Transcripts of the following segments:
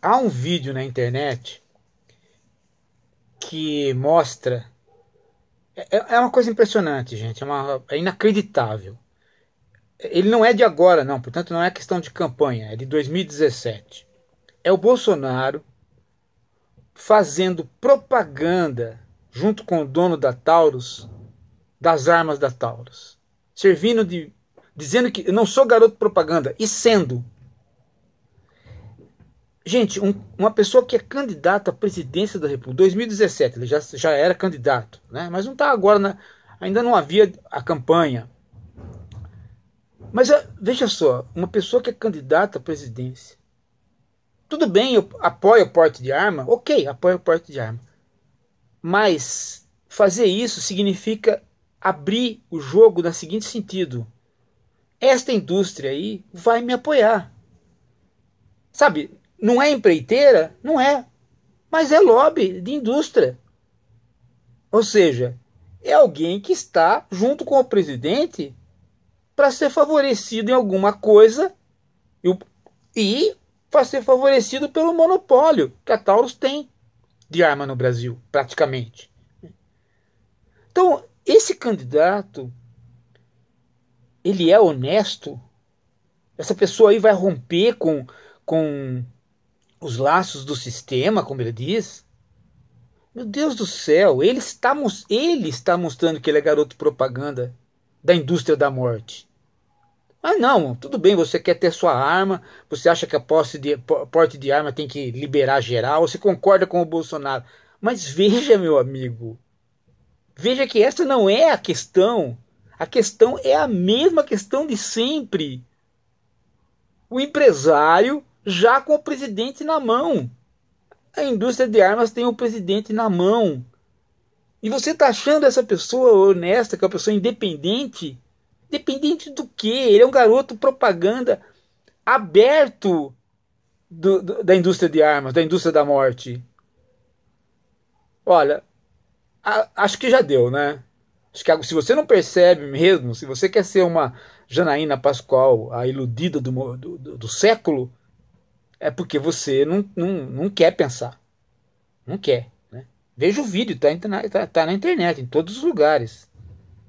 há um vídeo na internet que mostra. É, é, é uma coisa impressionante, gente. É, uma, é inacreditável. Ele não é de agora, não. Portanto, não é questão de campanha. É de 2017. É o Bolsonaro fazendo propaganda junto com o dono da Taurus das armas da Taurus. Servindo de. Dizendo que eu não sou garoto propaganda. E sendo Gente, um, uma pessoa que é candidata à presidência da República, 2017, ele já, já era candidato, né? mas não está agora, na, ainda não havia a campanha. Mas ah, veja só, uma pessoa que é candidata à presidência, tudo bem, eu apoio o porte de arma, ok, apoio o porte de arma. Mas fazer isso significa abrir o jogo no seguinte sentido: esta indústria aí vai me apoiar. Sabe, não é empreiteira? Não é. Mas é lobby de indústria. Ou seja, é alguém que está junto com o presidente para ser favorecido em alguma coisa e, e para ser favorecido pelo monopólio que a Taurus tem de arma no Brasil, praticamente. Então, esse candidato, ele é honesto? Essa pessoa aí vai romper com, com os laços do sistema, como ele diz. Meu Deus do céu, ele está, ele está mostrando que ele é garoto propaganda da indústria da morte. Ah, não, tudo bem, você quer ter sua arma, você acha que a posse de, porte de arma tem que liberar geral, você concorda com o Bolsonaro. Mas veja, meu amigo, veja que essa não é a questão. A questão é a mesma questão de sempre. O empresário já com o presidente na mão. A indústria de armas tem o presidente na mão. E você está achando essa pessoa honesta, que é uma pessoa independente? Independente do que? Ele é um garoto propaganda aberto do, do, da indústria de armas, da indústria da morte. Olha, a, acho que já deu, né? Acho que se você não percebe mesmo, se você quer ser uma Janaína Pascoal, a iludida do, do, do século, é porque você não, não, não quer pensar. Não quer. Né? Veja o vídeo, está tá, tá na internet, em todos os lugares.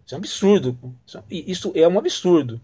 Isso é um absurdo. Isso é um é absurdo.